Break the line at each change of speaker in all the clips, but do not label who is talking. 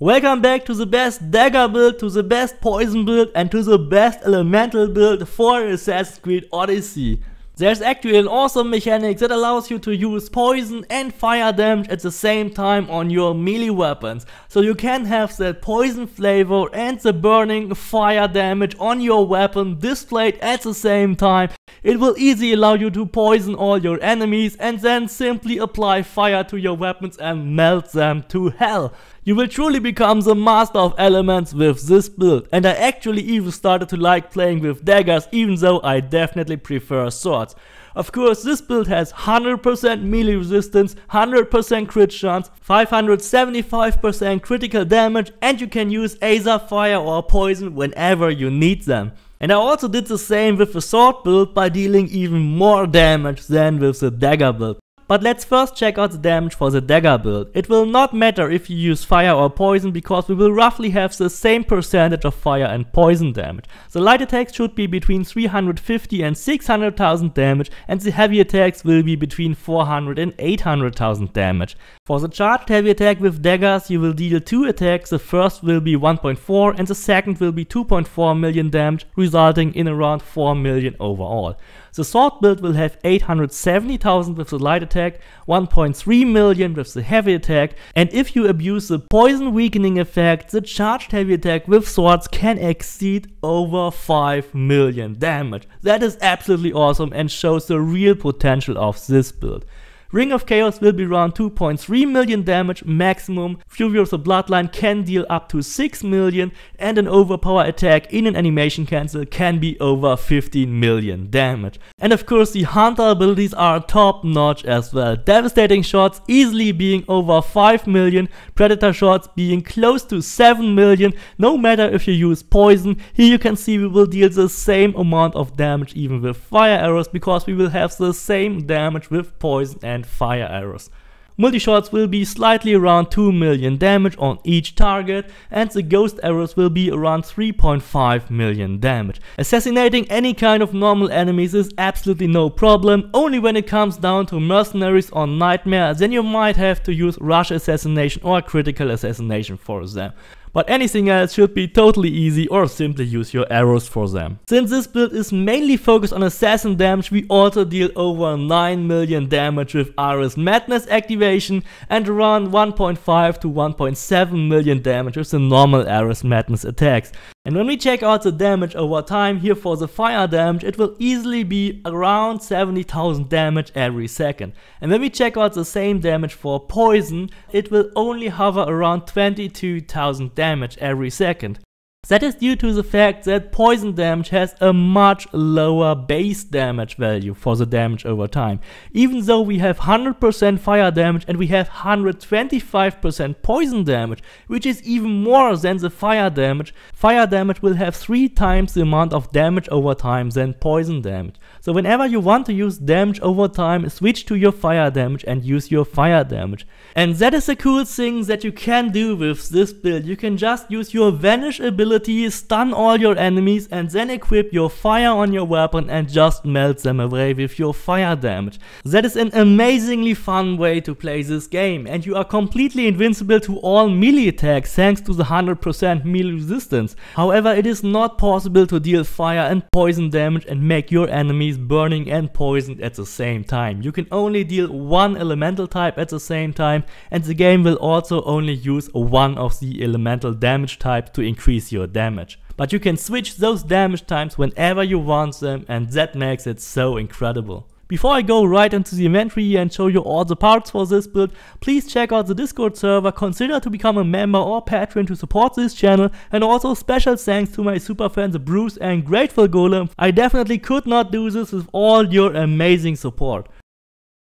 Welcome back to the best dagger build, to the best poison build and to the best elemental build for Assassin's Creed Odyssey. There's actually an awesome mechanic that allows you to use poison and fire damage at the same time on your melee weapons. So you can have that poison flavor and the burning fire damage on your weapon displayed at the same time it will easily allow you to poison all your enemies and then simply apply fire to your weapons and melt them to hell. You will truly become the master of elements with this build and I actually even started to like playing with daggers even though I definitely prefer swords. Of course, this build has 100% melee resistance, 100% crit chance, 575% critical damage and you can use either Fire or Poison whenever you need them. And I also did the same with the sword build by dealing even more damage than with the dagger build. But let's first check out the damage for the dagger build. It will not matter if you use fire or poison because we will roughly have the same percentage of fire and poison damage. The light attacks should be between 350 and 600,000 damage and the heavy attacks will be between 400 and 800,000 damage. For the charged heavy attack with daggers you will deal 2 attacks, the first will be 1.4 and the second will be 2.4 million damage resulting in around 4 million overall. The sword build will have 870,000 with the light attack, 1.3 million with the heavy attack, and if you abuse the poison weakening effect, the charged heavy attack with swords can exceed over 5 million damage. That is absolutely awesome and shows the real potential of this build. Ring of Chaos will be around 2.3 million damage maximum, Fury of the Bloodline can deal up to 6 million, and an overpower attack in an animation cancel can be over 15 million damage. And of course the Hunter abilities are top notch as well. Devastating shots easily being over 5 million, Predator shots being close to 7 million, no matter if you use poison, here you can see we will deal the same amount of damage even with fire arrows because we will have the same damage with poison and and fire arrows. Multishots will be slightly around 2 million damage on each target and the ghost arrows will be around 3.5 million damage. Assassinating any kind of normal enemies is absolutely no problem, only when it comes down to mercenaries or nightmare then you might have to use rush assassination or critical assassination for them but anything else should be totally easy or simply use your arrows for them. Since this build is mainly focused on assassin damage, we also deal over 9 million damage with Ares Madness activation and around 1.5 to 1.7 million damage with the normal Ares Madness attacks. And when we check out the damage over time here for the fire damage, it will easily be around 70,000 damage every second. And when we check out the same damage for poison, it will only hover around 22,000 damage every second. That is due to the fact that poison damage has a much lower base damage value for the damage over time. Even though we have 100% fire damage and we have 125% poison damage, which is even more than the fire damage, fire damage will have 3 times the amount of damage over time than poison damage. So whenever you want to use damage over time, switch to your fire damage and use your fire damage. And that is a cool thing that you can do with this build. You can just use your vanish ability, stun all your enemies and then equip your fire on your weapon and just melt them away with your fire damage. That is an amazingly fun way to play this game and you are completely invincible to all melee attacks thanks to the 100% melee resistance. However, it is not possible to deal fire and poison damage and make your enemies burning and poisoned at the same time. You can only deal one elemental type at the same time and the game will also only use one of the elemental damage types to increase your damage. But you can switch those damage times whenever you want them and that makes it so incredible. Before I go right into the inventory and show you all the parts for this build, please check out the Discord server, consider to become a member or patron to support this channel, and also special thanks to my super fans Bruce and Grateful Golem. I definitely could not do this with all your amazing support.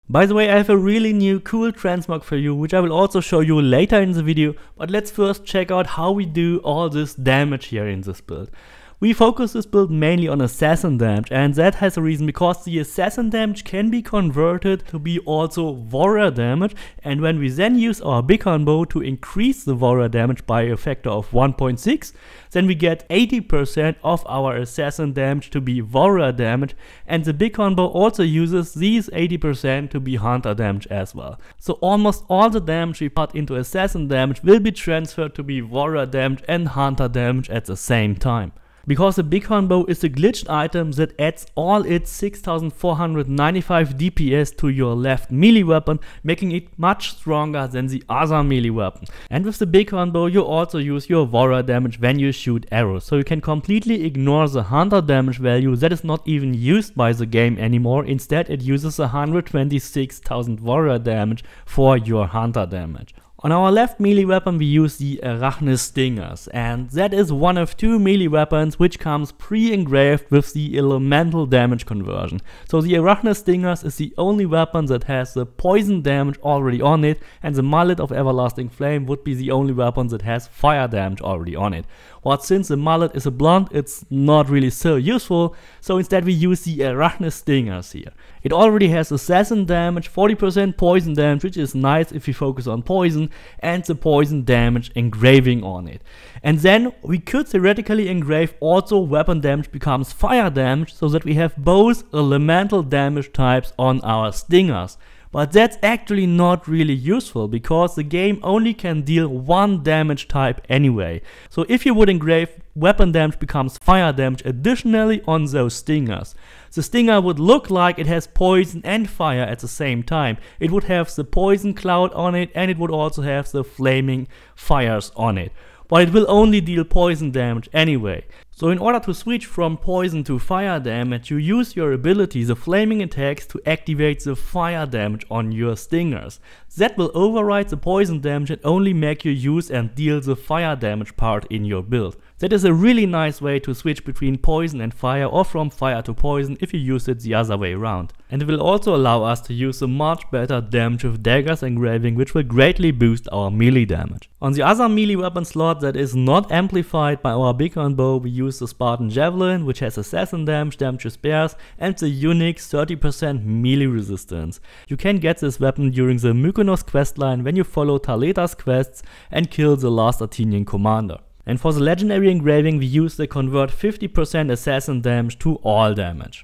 By the way, I have a really new cool transmog for you, which I will also show you later in the video, but let's first check out how we do all this damage here in this build. We focus this build mainly on assassin damage and that has a reason because the assassin damage can be converted to be also warrior damage and when we then use our big bow to increase the warrior damage by a factor of 1.6 then we get 80% of our assassin damage to be warrior damage and the big bow also uses these 80% to be hunter damage as well. So almost all the damage we put into assassin damage will be transferred to be warrior damage and hunter damage at the same time because the horn Bow is a glitched item that adds all its 6495 DPS to your left melee weapon, making it much stronger than the other melee weapon. And with the horn Bow you also use your Warrior damage when you shoot arrows, so you can completely ignore the hunter damage value that is not even used by the game anymore, instead it uses 126,000 Warrior damage for your Hunter damage. On our left melee weapon we use the Arachnis Stingers and that is one of two melee weapons which comes pre-engraved with the elemental damage conversion. So the Arachnis Stingers is the only weapon that has the poison damage already on it and the Mullet of Everlasting Flame would be the only weapon that has fire damage already on it but since the mullet is a blunt, it's not really so useful, so instead we use the Arachnus Stingers here. It already has assassin damage, 40% poison damage, which is nice if we focus on poison, and the poison damage engraving on it. And then we could theoretically engrave also weapon damage becomes fire damage, so that we have both elemental damage types on our Stingers. But that's actually not really useful because the game only can deal one damage type anyway. So if you would engrave, weapon damage becomes fire damage additionally on those stingers. The stinger would look like it has poison and fire at the same time. It would have the poison cloud on it and it would also have the flaming fires on it but it will only deal poison damage anyway. So in order to switch from poison to fire damage, you use your ability the flaming attacks to activate the fire damage on your stingers. That will override the poison damage and only make you use and deal the fire damage part in your build. That is a really nice way to switch between poison and fire or from fire to poison if you use it the other way around. And it will also allow us to use a much better damage with daggers engraving which will greatly boost our melee damage. On the other melee weapon slot that is not amplified by our big bow we use use the Spartan Javelin, which has assassin damage, damage to spares, and the unique 30% melee resistance. You can get this weapon during the Mykonos questline when you follow Taleta's quests and kill the last Athenian commander. And for the legendary engraving we use the convert 50% assassin damage to all damage.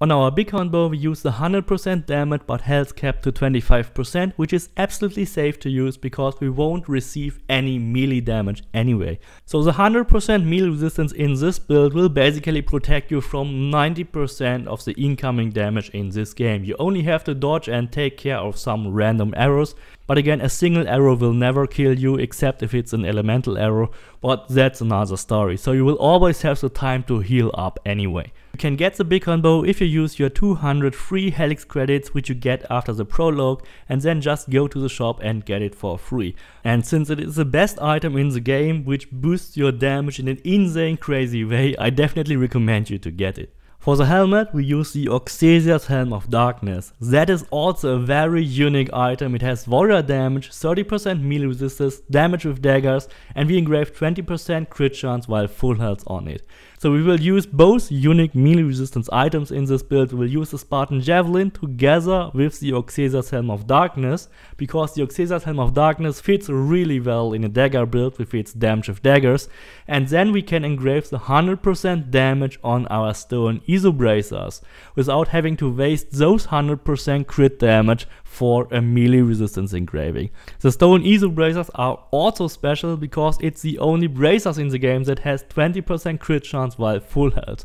On our big combo we use the 100% damage but health cap to 25% which is absolutely safe to use because we won't receive any melee damage anyway. So the 100% melee resistance in this build will basically protect you from 90% of the incoming damage in this game. You only have to dodge and take care of some random arrows but again a single arrow will never kill you except if it's an elemental arrow but that's another story so you will always have the time to heal up anyway. You can get the Bitcoin Bow if you use your 200 free Helix credits which you get after the prologue and then just go to the shop and get it for free. And since it is the best item in the game which boosts your damage in an insane crazy way, I definitely recommend you to get it. For the helmet we use the Oxesia's Helm of Darkness. That is also a very unique item. It has warrior damage, 30% melee resistance, damage with daggers and we engrave 20% crit chance while full health on it. So we will use both unique melee resistance items in this build. We will use the Spartan Javelin together with the Oxesas Helm of Darkness because the Oxesas Helm of Darkness fits really well in a dagger build with its damage of daggers and then we can engrave the 100% damage on our stone isobracers without having to waste those 100% crit damage for a melee resistance engraving. The stone easel bracers are also special because it's the only bracers in the game that has 20% crit chance while full health.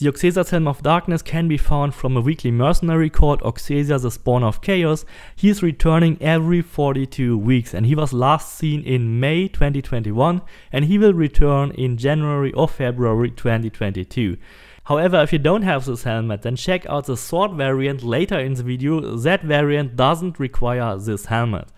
The Oxesia's Helm of Darkness can be found from a weekly mercenary called Oxesia the Spawn of Chaos. He is returning every 42 weeks and he was last seen in May 2021 and he will return in January or February 2022. However, if you don't have this helmet, then check out the sword variant later in the video, that variant doesn't require this helmet.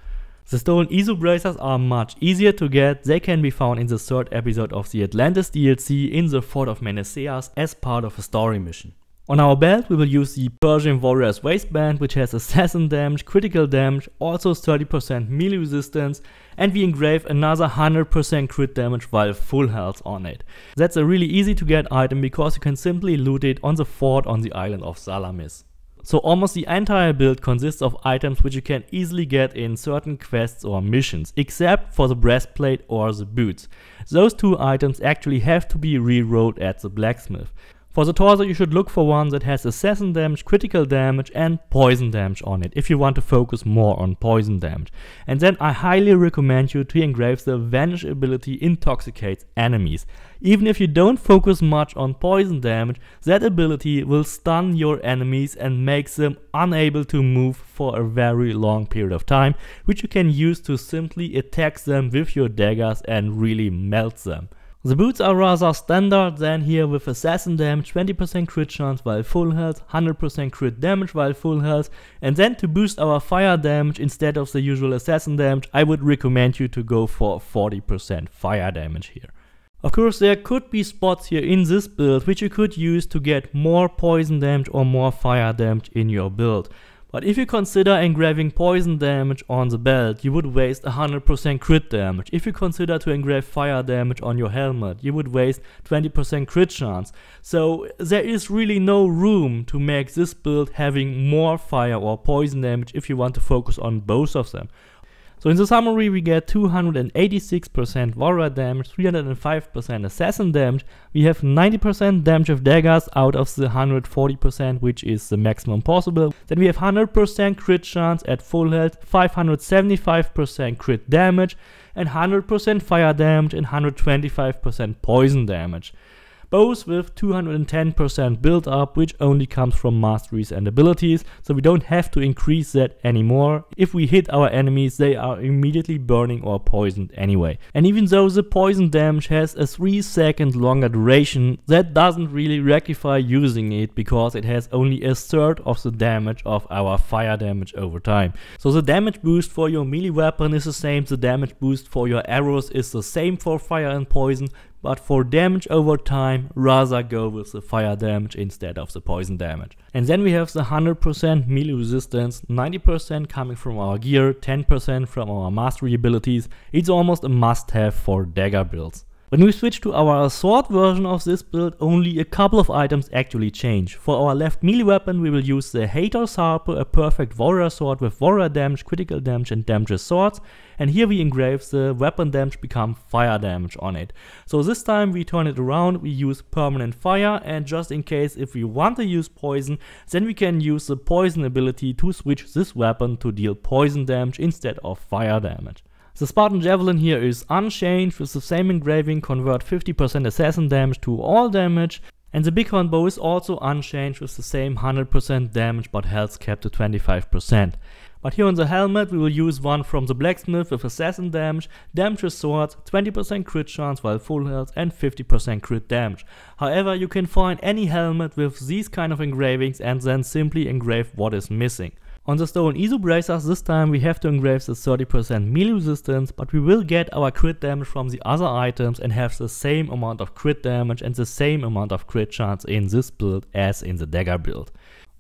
The stolen ISO bracers are much easier to get, they can be found in the third episode of the Atlantis DLC in the Fort of Meneceas as part of a story mission. On our belt we will use the Persian Warrior's waistband which has assassin damage, critical damage, also 30% melee resistance and we engrave another 100% crit damage while full health on it. That's a really easy to get item because you can simply loot it on the fort on the island of Salamis. So almost the entire build consists of items which you can easily get in certain quests or missions, except for the breastplate or the boots. Those two items actually have to be rerolled at the blacksmith. For the torso, you should look for one that has assassin damage, critical damage and poison damage on it, if you want to focus more on poison damage. And then I highly recommend you to engrave the Vanish ability Intoxicates Enemies. Even if you don't focus much on poison damage, that ability will stun your enemies and makes them unable to move for a very long period of time, which you can use to simply attack them with your daggers and really melt them. The boots are rather standard than here with assassin damage, 20% crit chance while full health, 100% crit damage while full health, and then to boost our fire damage instead of the usual assassin damage, I would recommend you to go for 40% fire damage here. Of course there could be spots here in this build which you could use to get more poison damage or more fire damage in your build. But if you consider engraving poison damage on the belt, you would waste 100% crit damage. If you consider to engrave fire damage on your helmet, you would waste 20% crit chance. So there is really no room to make this build having more fire or poison damage if you want to focus on both of them. So in the summary we get 286% warrior damage, 305% assassin damage, we have 90% damage of daggers out of the 140% which is the maximum possible. Then we have 100% crit chance at full health, 575% crit damage and 100% fire damage and 125% poison damage both with 210% build up, which only comes from masteries and abilities, so we don't have to increase that anymore. If we hit our enemies, they are immediately burning or poisoned anyway. And even though the poison damage has a 3 second longer duration, that doesn't really rectify using it because it has only a third of the damage of our fire damage over time. So the damage boost for your melee weapon is the same, the damage boost for your arrows is the same for fire and poison, but for damage over time rather go with the fire damage instead of the poison damage. And then we have the 100% melee resistance, 90% coming from our gear, 10% from our mastery abilities. It's almost a must have for dagger builds. When we switch to our sword version of this build, only a couple of items actually change. For our left melee weapon we will use the Hater's Harper, a perfect warrior sword with warrior damage, critical damage and damage swords, and here we engrave the weapon damage become fire damage on it. So this time we turn it around, we use permanent fire and just in case if we want to use poison, then we can use the poison ability to switch this weapon to deal poison damage instead of fire damage. The Spartan Javelin here is unchanged with the same engraving convert 50% assassin damage to all damage and the Bighorn bow is also unchanged with the same 100% damage but health capped to 25%. But here on the helmet we will use one from the blacksmith with assassin damage, damage with swords, 20% crit chance while full health and 50% crit damage. However you can find any helmet with these kind of engravings and then simply engrave what is missing. On the stone Izu bracers this time we have to engrave the 30% melee resistance, but we will get our crit damage from the other items and have the same amount of crit damage and the same amount of crit chance in this build as in the dagger build.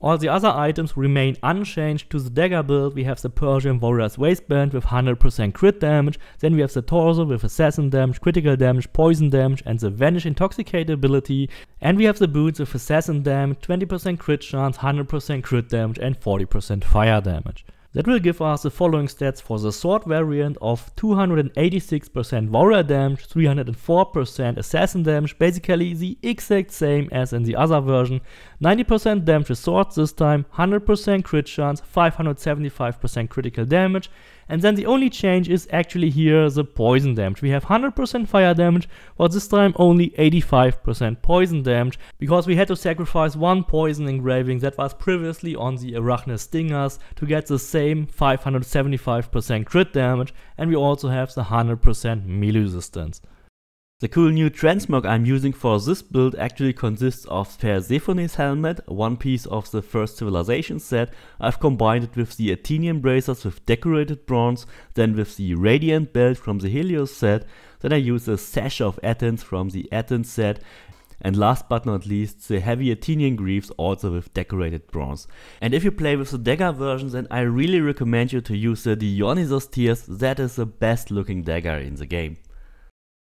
All the other items remain unchanged to the dagger build. We have the Persian Warrior's Waistband with 100% crit damage, then we have the Torso with Assassin damage, critical damage, poison damage and the Vanish Intoxicate ability. And we have the Boots with Assassin damage, 20% crit chance, 100% crit damage and 40% fire damage. That will give us the following stats for the sword variant of 286% warrior damage, 304% assassin damage, basically the exact same as in the other version, 90% damage with swords this time, 100% crit chance, 575% critical damage, and then the only change is actually here the poison damage. We have 100% fire damage, but this time only 85% poison damage, because we had to sacrifice one poison engraving that was previously on the Arachne Stingers to get the same 575% crit damage, and we also have the 100% melee resistance. The cool new transmog I'm using for this build actually consists of Persephone's helmet, one piece of the first civilization set, I've combined it with the Athenian bracers with decorated bronze, then with the radiant belt from the Helios set, then I use the sash of Athens from the Athens set, and last but not least the heavy Athenian greaves also with decorated bronze. And if you play with the dagger version then I really recommend you to use the Dionysos Tears, that is the best looking dagger in the game.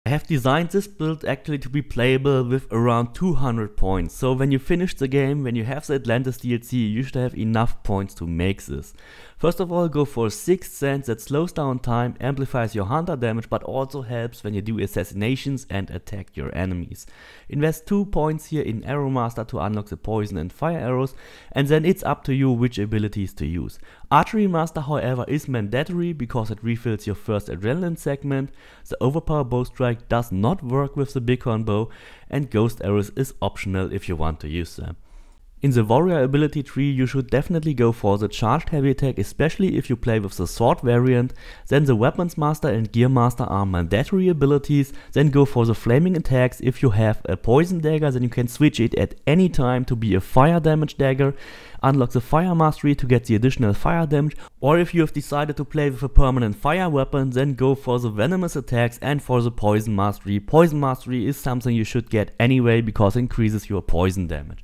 I have designed this build actually to be playable with around 200 points, so when you finish the game, when you have the Atlantis DLC, you should have enough points to make this. First of all, go for 6th Sense that slows down time, amplifies your hunter damage, but also helps when you do assassinations and attack your enemies. Invest 2 points here in Arrow Master to unlock the poison and fire arrows, and then it's up to you which abilities to use. Archery Master however is mandatory because it refills your first adrenaline segment, the overpower bow strike does not work with the bighorn bow and ghost arrows is optional if you want to use them. In the warrior ability tree you should definitely go for the charged heavy attack especially if you play with the sword variant, then the weapons master and gear master are mandatory abilities, then go for the flaming attacks if you have a poison dagger then you can switch it at any time to be a fire damage dagger, unlock the fire mastery to get the additional fire damage or if you have decided to play with a permanent fire weapon then go for the venomous attacks and for the poison mastery. Poison mastery is something you should get anyway because it increases your poison damage.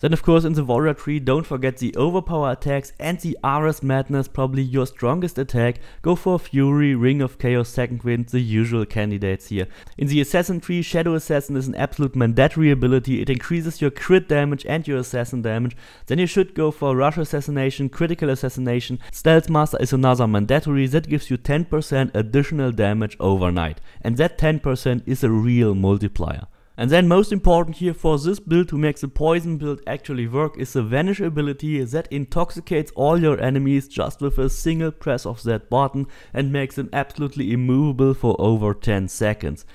Then of course in the warrior tree don't forget the overpower attacks and the RS Madness, probably your strongest attack. Go for Fury, Ring of Chaos, Second Wind, the usual candidates here. In the assassin tree, Shadow Assassin is an absolute mandatory ability. It increases your crit damage and your assassin damage. Then you should go for Rush Assassination, Critical Assassination. Stealth Master is another mandatory that gives you 10% additional damage overnight. And that 10% is a real multiplier. And then most important here for this build to make the poison build actually work is the vanish ability that intoxicates all your enemies just with a single press of that button and makes them absolutely immovable for over 10 seconds.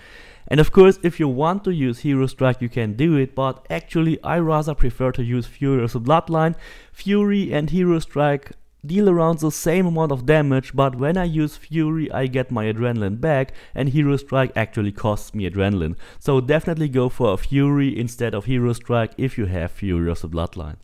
And of course, if you want to use Hero Strike, you can do it, but actually I rather prefer to use Fury as a Bloodline. Fury and Hero Strike deal around the same amount of damage, but when I use Fury I get my adrenaline back and Hero Strike actually costs me adrenaline. So definitely go for a Fury instead of Hero Strike if you have Fury of the Bloodline.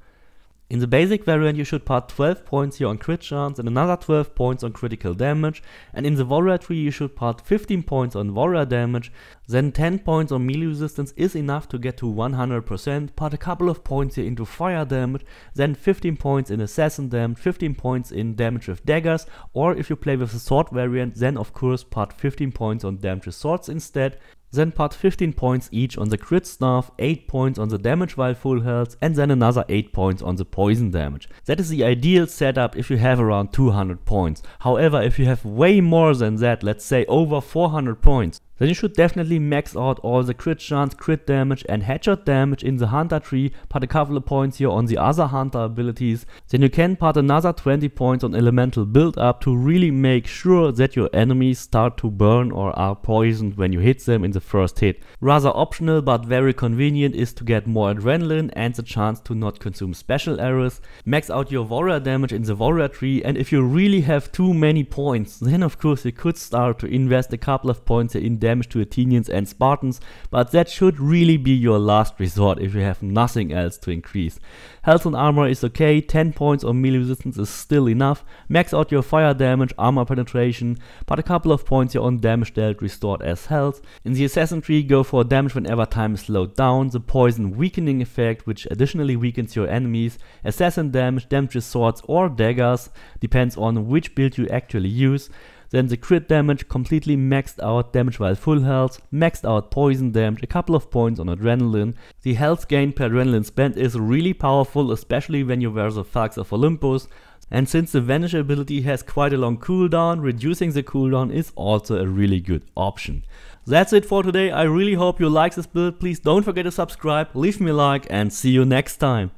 In the basic variant, you should part 12 points here on crit chance and another 12 points on critical damage. And in the warrior tree, you should part 15 points on warrior damage. Then 10 points on melee resistance is enough to get to 100%. Part a couple of points here into fire damage. Then 15 points in assassin damage, 15 points in damage with daggers. Or if you play with the sword variant, then of course part 15 points on damage with swords instead then put 15 points each on the crit staff, 8 points on the damage while full health, and then another 8 points on the poison damage. That is the ideal setup if you have around 200 points. However, if you have way more than that, let's say over 400 points, then you should definitely max out all the crit chance, crit damage and headshot damage in the hunter tree, Put a couple of points here on the other hunter abilities, then you can put another 20 points on elemental build up to really make sure that your enemies start to burn or are poisoned when you hit them in the first hit. Rather optional but very convenient is to get more adrenaline and the chance to not consume special arrows, max out your warrior damage in the warrior tree and if you really have too many points then of course you could start to invest a couple of points in damage damage to Athenians and Spartans, but that should really be your last resort if you have nothing else to increase. Health and armor is okay, 10 points on melee resistance is still enough, max out your fire damage, armor penetration, but a couple of points here on damage dealt restored as health. In the assassin tree go for damage whenever time is slowed down, the poison weakening effect which additionally weakens your enemies, assassin damage, damage with swords or daggers, depends on which build you actually use. Then the crit damage completely maxed out damage while full health, maxed out poison damage, a couple of points on adrenaline. The health gain per adrenaline spent is really powerful, especially when you wear the Fox of Olympus. And since the Vanish ability has quite a long cooldown, reducing the cooldown is also a really good option. That's it for today, I really hope you like this build, please don't forget to subscribe, leave me a like and see you next time.